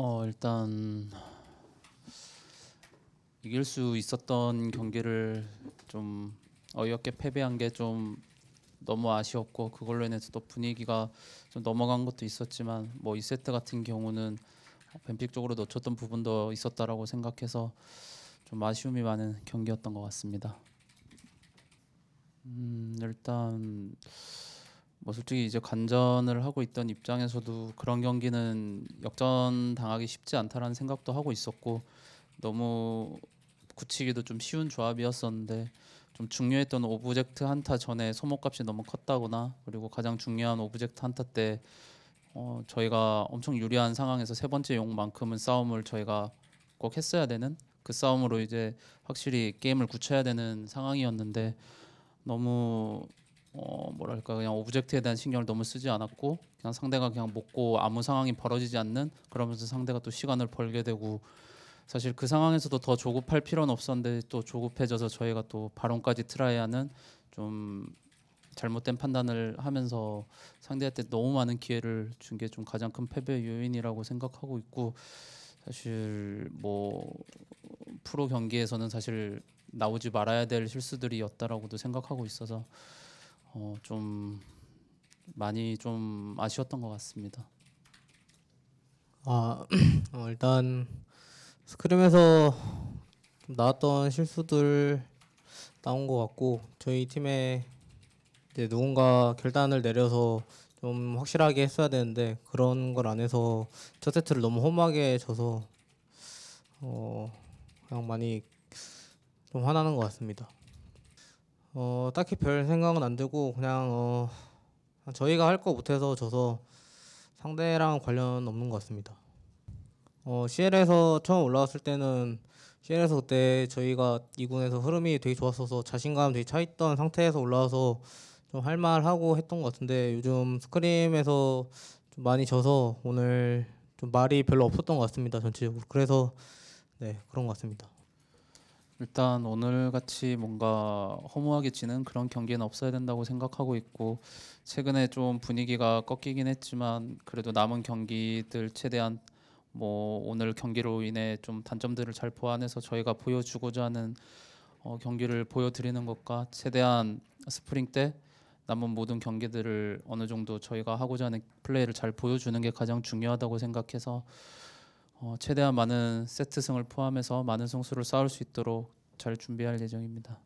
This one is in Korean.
어 일단 이길 수 있었던 경기를 좀 어이없게 패배한 게 좀 너무 아쉬웠고 그걸로 인해서 또 분위기가 좀 넘어간 것도 있었지만 뭐 2세트 같은 경우는 뱀픽 쪽으로 놓쳤던 부분도 있었다라고 생각해서 좀 아쉬움이 많은 경기였던 것 같습니다. 음 일단 뭐 솔직히 이제 관전을 하고 있던 입장에서도 그런 경기는 역전 당하기 쉽지 않다라는 생각도 하고 있었고 너무 굳히기도 좀 쉬운 조합이었었는데 좀 중요했던 오브젝트 한타 전에 소모값이 너무 컸다거나 그리고 가장 중요한 오브젝트 한타 때 어, 저희가 엄청 유리한 상황에서 세 번째 용만큼은 싸움을 저희가 꼭 했어야 되는 그 싸움으로 이제 확실히 게임을 굳혀야 되는 상황이었는데 너무 어 뭐랄까 그냥 오브젝트에 대한 신경을 너무 쓰지 않았고 그냥 상대가 그냥 먹고 아무 상황이 벌어지지 않는 그러면서 상대가 또 시간을 벌게 되고 사실 그 상황에서도 더 조급할 필요는 없었는데 또 조급해져서 저희가 또 발언까지 트라이하는 좀 잘못된 판단을 하면서 상대한테 너무 많은 기회를 준 게 좀 가장 큰 패배 요인이라고 생각하고 있고 사실 뭐 프로 경기에서는 사실 나오지 말아야 될 실수들이었다라고도 생각하고 있어서 어, 좀 많이 좀 아쉬웠던 것 같습니다. 아 어, 일단 스크림에서 나왔던 실수들 나온 것 같고 저희 팀에 이제 누군가 결단을 내려서 좀 확실하게 했어야 되는데 그런 걸 안 해서 첫 세트를 너무 험하게 져서 어 그냥 많이 좀 화나는 것 같습니다. 어 딱히 별 생각은 안되고 그냥 어 저희가 할 거 못해서 져서 상대랑 관련 없는 것 같습니다. 어 CL에서 처음 올라왔을 때는 CL에서 그때 저희가 이군에서 흐름이 되게 좋았어서 자신감 되게 차있던 상태에서 올라와서 좀 할 말하고 했던 것 같은데 요즘 스크림에서 좀 많이 져서 오늘 좀 말이 별로 없었던 것 같습니다 전체적으로 그래서 네 그런 것 같습니다. 일단 오늘 같이 뭔가 허무하게 지는 그런 경기는 없어야 된다고 생각하고 있고 최근에 좀 분위기가 꺾이긴 했지만 그래도 남은 경기들 최대한 뭐 오늘 경기로 인해 좀 단점들을 잘 보완해서 저희가 보여주고자 하는 어, 경기를 보여드리는 것과 최대한 스프링 때 남은 모든 경기들을 어느 정도 저희가 하고자 하는 플레이를 잘 보여주는 게 가장 중요하다고 생각해서 어, 최대한 많은 세트 승을 포함해서 많은 성수를 쌓을 수 있도록 잘 준비할 예정입니다.